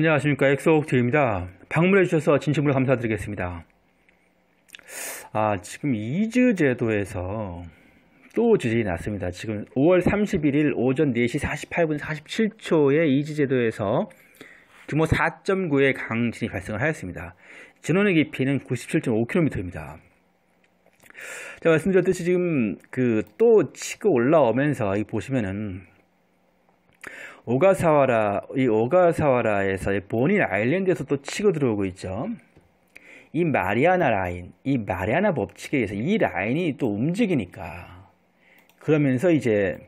안녕하십니까 엑소옥트입니다. 방문해 주셔서 진심으로 감사드리겠습니다. 아 지금 이즈 제도에서 또 지진이 났습니다. 지금 5월 31일 오전 4시 48분 47초에 이즈 제도에서 규모 4.9의 강진이 발생을 하였습니다. 진원의 깊이는 97.5km입니다. 제가 말씀드렸듯이 지금 그 또 치고 올라오면서 이 보시면은 오가사와라 이오가사와라에서 본인 아일랜드에서 또 치고 들어오고 있죠. 이 마리아나 라인, 이 마리아나 법칙에 의해서 이 라인이 또 움직이니까 그러면서 이제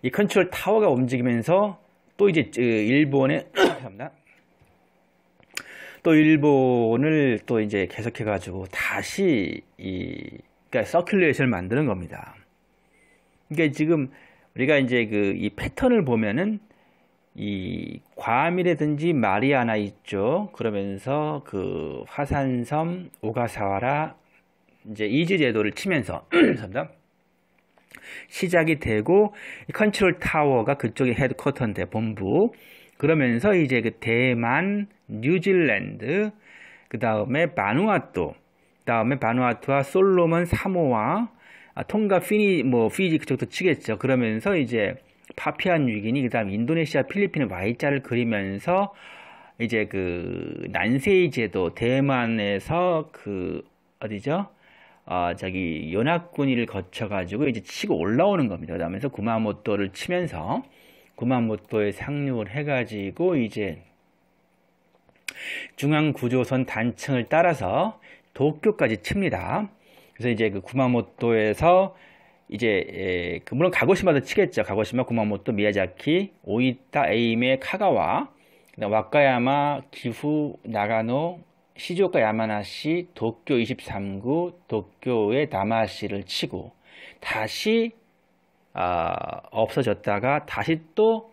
이 컨트롤 타워가 움직이면서 또 이제 일본의 또 일본을 또 이제 계속해 가지고 다시 이 그러니까 서큘레이션을 만드는 겁니다. 그러니까 지금 우리가 이제 그 이 패턴을 보면은 이과암이든지 마리아나 있죠. 그러면서 그 화산섬, 오가사와라 이제 이즈 제도를 치면서 시작이 되고 컨트롤 타워가 그쪽이 헤드쿼터인데 본부 그러면서 이제 그 대만, 뉴질랜드, 그 다음에 바누아그 다음에 바누아투와 솔로몬, 사모와 아, 통가 피니 뭐 피지 그쪽도 치겠죠. 그러면서 이제 파피안 위기니 그다음 인도네시아 필리핀 Y자를 그리면서 이제 그 난세이 제도 대만에서 그 어디죠? 아, 어, 자기 연합군위를 거쳐가지고 이제 치고 올라오는 겁니다. 그러면서 구마모토를 치면서 구마모토에 상륙을 해가지고 이제 중앙 구조선 단층을 따라서 도쿄까지 칩니다. 그래서 이제 그 구마모토에서 이제 에, 예, 그 물론 가고시마도 치겠죠. 가고시마, 구마모토, 미야자키, 오이타, 에이메, 카가와, 그다음 와카야마, 기후, 나가노, 시조카 야마나시, 도쿄 23구, 도쿄의 다마시를 치고 다시 아, 없어졌다가 다시 또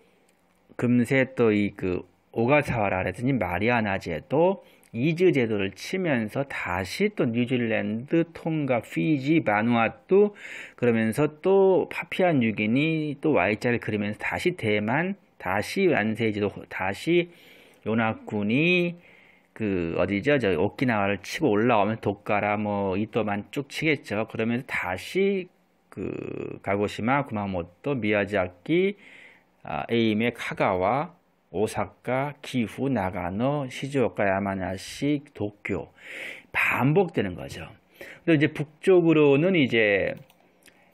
금세 또 이 그 오가사와라라든지 마리아나제도 이즈 제도를 치면서 다시 또 뉴질랜드, 통과 피지, 마누아뚜 그러면서 또파피안유기니또 Y자를 그리면서 다시 대만, 다시 완세 제도, 다시 요나군이 그 어디죠? 저 오키나와를 치고 올라오면 독가라뭐 이또만 쭉 치겠죠. 그러면서 다시 그 가고시마, 구마모토, 미야자키, 아, 에임의 카가와 오사카, 기후, 나가노, 시즈오카, 야마나시, 도쿄 반복되는 거죠. 근데 이제 북쪽으로는 이제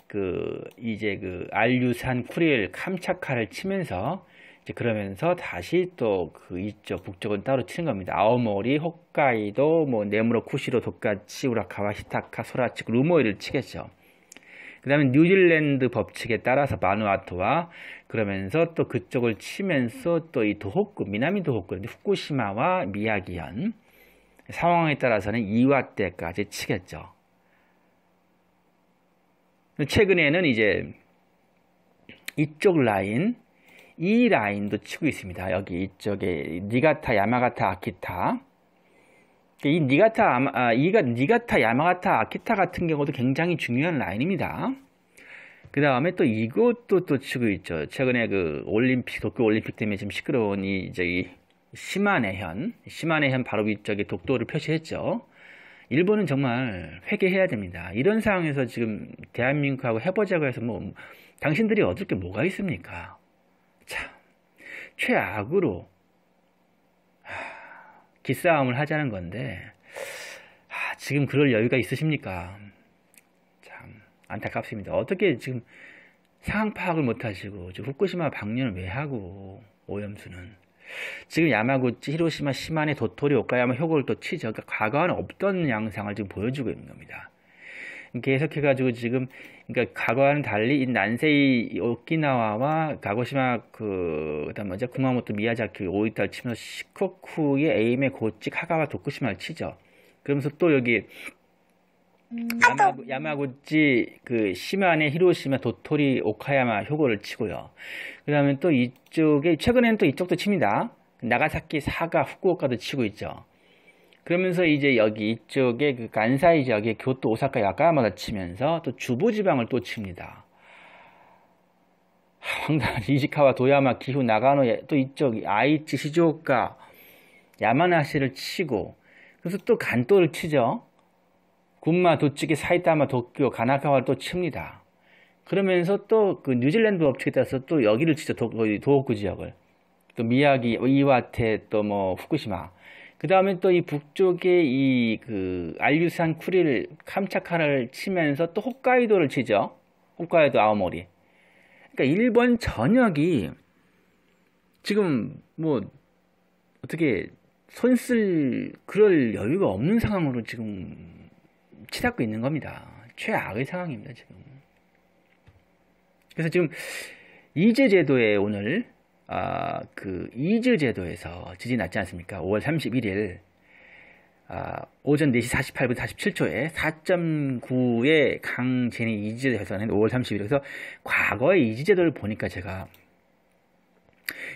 그 이제 그 알류산, 쿠릴, 캄차카를 치면서 이제 그러면서 다시 또그 이쪽 북쪽은 따로 치는 겁니다. 아오모리, 홋카이도, 뭐 네무로, 쿠시로, 도카치, 우라카와, 히타카, 소라치, 루모이를 치겠죠. 그 다음에 뉴질랜드 법칙에 따라서 마누아토와 그러면서 또 그쪽을 치면서 또 이 도호쿠, 미나미 도호쿠, 후쿠시마와 미야기현 상황에 따라서는 2화 때까지 치겠죠. 최근에는 이제 이쪽 라인, 이 라인도 치고 있습니다. 여기 이쪽에 니가타, 야마가타, 아키타 그 이 니가타 아 이가 니가타 야마가타 아키타 같은 경우도 굉장히 중요한 라인입니다. 그 다음에 또 이것도 또 치고 있죠. 최근에 그 올림픽 도쿄 올림픽 때문에 지금 시끄러운 이 저기 시마네현 시마네현 바로 위쪽에 독도를 표시했죠. 일본은 정말 회개해야 됩니다. 이런 상황에서 지금 대한민국하고 해보자고 해서 뭐 당신들이 얻을 게 뭐가 있습니까? 참 최악으로 기싸움을 하자는 건데 아, 지금 그럴 여유가 있으십니까? 참 안타깝습니다. 어떻게 지금 상황 파악을 못하시고 후쿠시마 방류는 왜 하고 오염수는 지금 야마구치, 히로시마, 시마네, 도토리, 오카야마 효과를 또 치죠. 그러니까 과거와는 없던 양상을 지금 보여주고 있는 겁니다. 계속해가지고 지금 그러니까 과거와는 달리 이 난세이 오키나와와 가고시마 그 그다음 뭐죠 구마모토 미야자키 오이타를 치면서 시코쿠의 에임의 고치카가와 도쿠시마를 치죠. 그러면서 또 여기 음. 야마, 야마구치 그 시마네 히로시마 도토리 오카야마 효고를 치고요. 그다음에 또 이쪽에 최근에는 또 이쪽도 칩니다. 나가사키 사가 후쿠오카도 치고 있죠. 그러면서 이제 여기 이쪽에 그 간사이 지역에 교토 오사카 야카마다 치면서 또 주부 지방을 또 칩니다. 황당한 이시카와 도야마 기후 나가노 또 이쪽 아이치 시조오카 야마나시를 치고 그래서 또간도를 치죠. 군마 도치기 사이타마 도쿄 가나카와를 또 칩니다. 그러면서 또그 뉴질랜드 법칙에 따라서 또 여기를 치죠. 도, 도호쿠 지역을. 또 미야기, 이와테, 또 뭐 후쿠시마. 그 다음에 또 이 북쪽에 이 그 알류산 쿠릴 캄차카를 치면서 또 홋카이도를 치죠. 홋카이도 아오모리. 그러니까 일본 전역이 지금 뭐 어떻게 손쓸 그럴 여유가 없는 상황으로 지금 치닫고 있는 겁니다. 최악의 상황입니다, 지금. 그래서 지금 이제 제도에 오늘 아, 그 이즈 제도에서 지진이 났지 않습니까? 5월 31일 아, 오전 4시 48분 47초에 4.9의 강진이 이즈제도 발생한 5월 30일. 그래서 과거의 이즈제도를 보니까 제가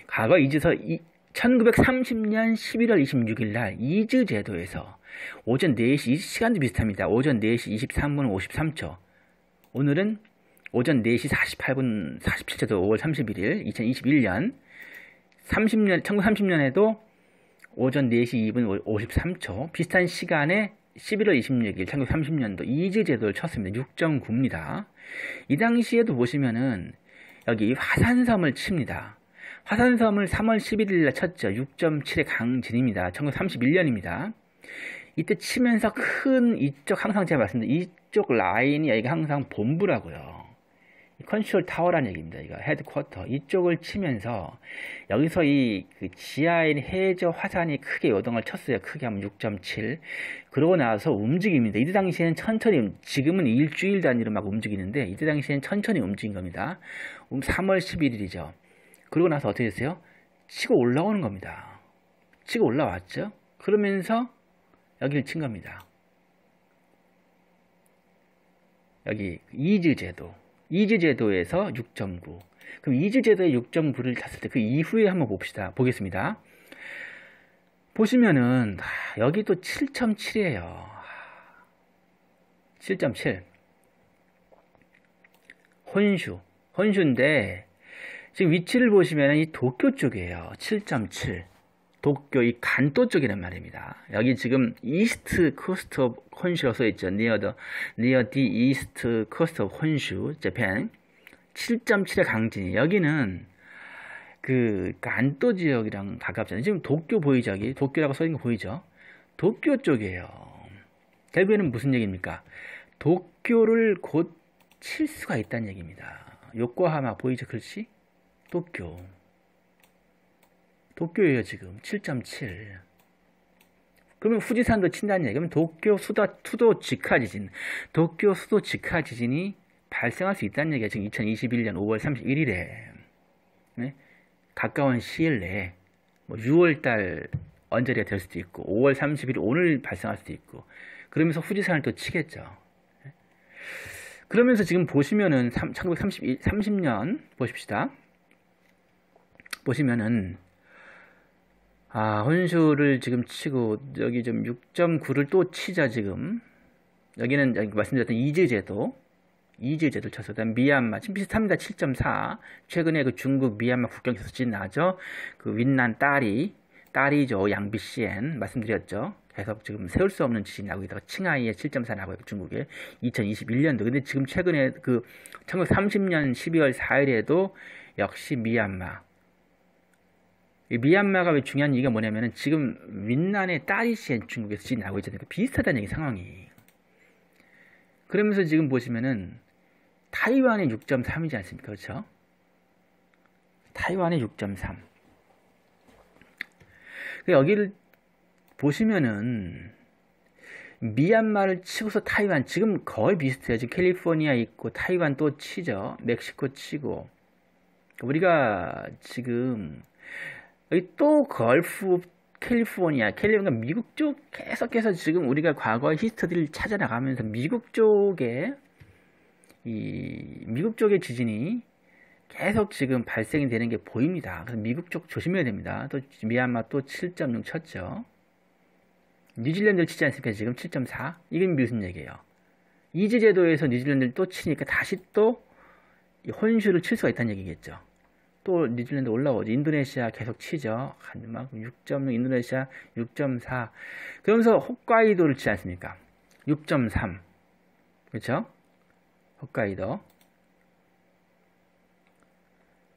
과거 이즈서 1930년 11월 26일 날 이즈제도에서 오전 4시 시간도 비슷합니다. 오전 4시 23분 53초 오늘은 오전 4시 48분 47초도 5월 31일 2021년 30년 1930년에도 오전 4시 2분 53초 비슷한 시간에 11월 26일 1930년도 이재 제도를 쳤습니다. 6.9입니다. 이 당시에도 보시면은 여기 화산섬을 칩니다. 화산섬을 3월 11일 날 쳤죠. 6.7의 강진입니다. 1931년입니다. 이때 치면서 큰 이쪽 항상 제가 말씀드린 이쪽 라인이 여기가 항상 본부라고요. 컨슈얼 타워라는 얘기입니다. 이거 헤드쿼터 이쪽을 치면서 여기서 이그 지하인 해저 화산이 크게 요동을 쳤어요. 크게 하면 6.7. 그러고 나서 움직입니다. 이때 당시에는 천천히 지금은 일주일 단위로 막 움직이는데 이때 당시에는 천천히 움직인 겁니다. 3월 11일이죠. 그러고 나서 어떻게 됐어요? 치고 올라오는 겁니다. 치고 올라왔죠. 그러면서 여기를 친 겁니다. 여기 이즈 제도 이즈제도에서 6.9 그럼 이즈제도의 6.9를 탔을 때 그 이후에 한번 봅시다. 보겠습니다. 보시면은 여기도 7.7이에요. 7.7 혼슈 혼슈인데 지금 위치를 보시면 이 도쿄 쪽이에요. 7.7 도쿄 이 간도 쪽이란 말입니다. 여기 지금 이스트 코스트 오브 혼슈라고 써있죠. near the, near the east coast of Honshu, Japan. 7.7의 강진이 여기는 그 간도 지역이랑 가깝잖아요. 지금 도쿄 보이죠? 여기 도쿄라고 써있는 거 보이죠? 도쿄 쪽이에요. 결국에는 무슨 얘기입니까? 도쿄를 곧 칠 수가 있다는 얘기입니다. 요코하마 보이죠? 글씨? 도쿄. 도쿄예요 지금 7.7 그러면 후지산도 친다는 얘기 그면 도쿄 수다, 수도 직하 지진 도쿄 수도 직하 지진이 발생할 수 있다는 얘기야 지금 2021년 5월 31일에 네? 가까운 시일 내에 뭐 6월달 언저리가 될 수도 있고 5월 30일 오늘 발생할 수도 있고 그러면서 후지산을 또 치겠죠 그러면서 지금 보시면은 1930, 30년 보십시다 보시면은 아, 혼수를 지금 치고 여기 좀 6.9를 또 치자 지금. 여기는 말씀드렸던 이즈제도 이즈제도 를 쳐서 그다음 미얀마 지금 비슷합니다. 7.4 최근에 그 중국 미얀마 국경 개소진 나죠. 그 윈난 딸이 딸이죠 양비시엔 말씀드렸죠. 계속 지금 세울 수 없는 지진이 나고 있다가 칭하이에 7.4 나고 있고 중국에 2021년도 근데 지금 최근에 그 1930년 12월 4일에도 역시 미얀마 미얀마가 왜 중요한 얘기가 뭐냐면은 지금 윈난의 딸이 시엔 중국에서 지금 나고 있잖아요. 그 비슷하다는 얘기 상황이. 그러면서 지금 보시면은 타이완의 6.3이지 않습니까? 그렇죠? 타이완의 6.3. 그러니까 여기를 보시면은 미얀마를 치고서 타이완 지금 거의 비슷해요. 지금 캘리포니아 있고 타이완 또 치죠. 멕시코 치고 그러니까 우리가 지금 여기 또 걸프 캘리포니아, 캘리포니아 미국 쪽 계속해서 지금 우리가 과거의 히스터리를 찾아 나가면서 미국 쪽에 이 미국 쪽의 지진이 계속 지금 발생이 되는 게 보입니다. 그래서 미국 쪽 조심해야 됩니다. 또 미얀마 또7.6 쳤죠. 뉴질랜드를 치지 않습니까? 지금 7.4. 이게 무슨 얘기예요? 이지 제도에서 뉴질랜드를 또 치니까 다시 또 혼슈를 칠 수가 있다는 얘기겠죠. 또 뉴질랜드 올라오죠. 인도네시아 계속 치죠. 한막 6.6 인도네시아 6.4 그러면서 홋카이도를 치지 않습니까? 6.3 그렇죠? 홋카이도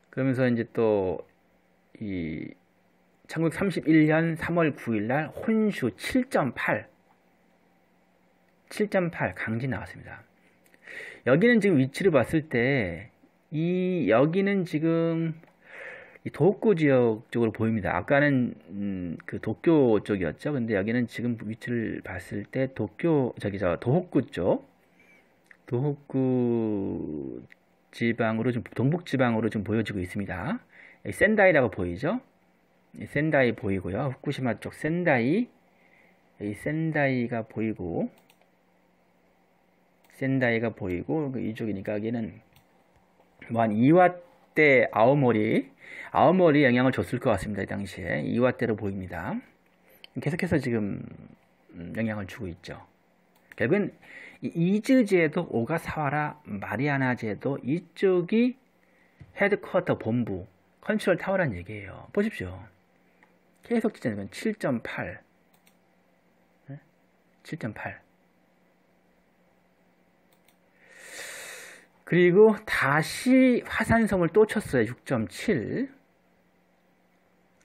그러면서 이제 또이 1931년 3월 9일 날 혼슈 7.8 7.8 강진 나왔습니다. 여기는 지금 위치를 봤을 때이 여기는 지금 도쿄 지역 쪽으로 보입니다. 아까는 음, 그 도쿄 쪽이었죠. 근데 여기는 지금 위치를 봤을 때 도쿄 저기 저 도호쿠 쪽 도호쿠 지방으로 좀 동북 지방으로 좀 보여지고 있습니다. 센다이라고 보이죠? 센다이 보이고요. 후쿠시마 쪽 센다이 이 센다이가 보이고 센다이가 보이고 이쪽이니까 여기는 뭐한 2화 때 아오모리, 아오모리 영향을 줬을 것 같습니다. 이 당시에 2화 때로 보입니다. 계속해서 지금 음, 영향을 주고 있죠. 결국은 이즈제도 오가사와라 마리아나제도 이쪽이 헤드쿼터 본부 컨트롤 타워란 얘기예요. 보십시오. 계속 지지면 7.8, 7.8. 그리고 다시 화산성을또 쳤어요. 6.7.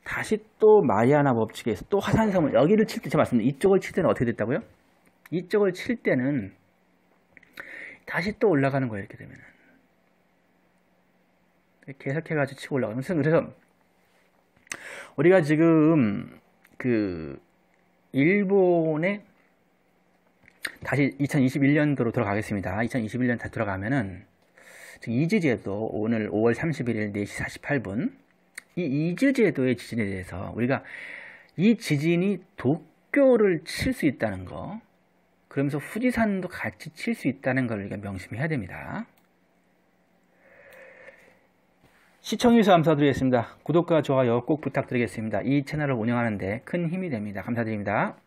다시 또 마리아나 법칙에서 또화산성을 여기를 칠때 제가 말씀드린 이쪽을 칠 때는 어떻게 됐다고요? 이쪽을 칠 때는 다시 또 올라가는 거예요. 이렇게 되면은. 계속해가지고 치고 올라가요. 무슨 그래서 우리가 지금 그 일본의 다시 2021년도로 들어가겠습니다 2021년 다들어가면은 이즈제도 오늘 5월 31일 4시 48분 이 이즈제도의 지진에 대해서 우리가 이 지진이 도쿄를 칠 수 있다는 거 그러면서 후지산도 같이 칠 수 있다는 걸 우리가 명심해야 됩니다. 시청해주셔서 감사드리겠습니다. 구독과 좋아요 꼭 부탁드리겠습니다. 이 채널을 운영하는데 큰 힘이 됩니다. 감사드립니다.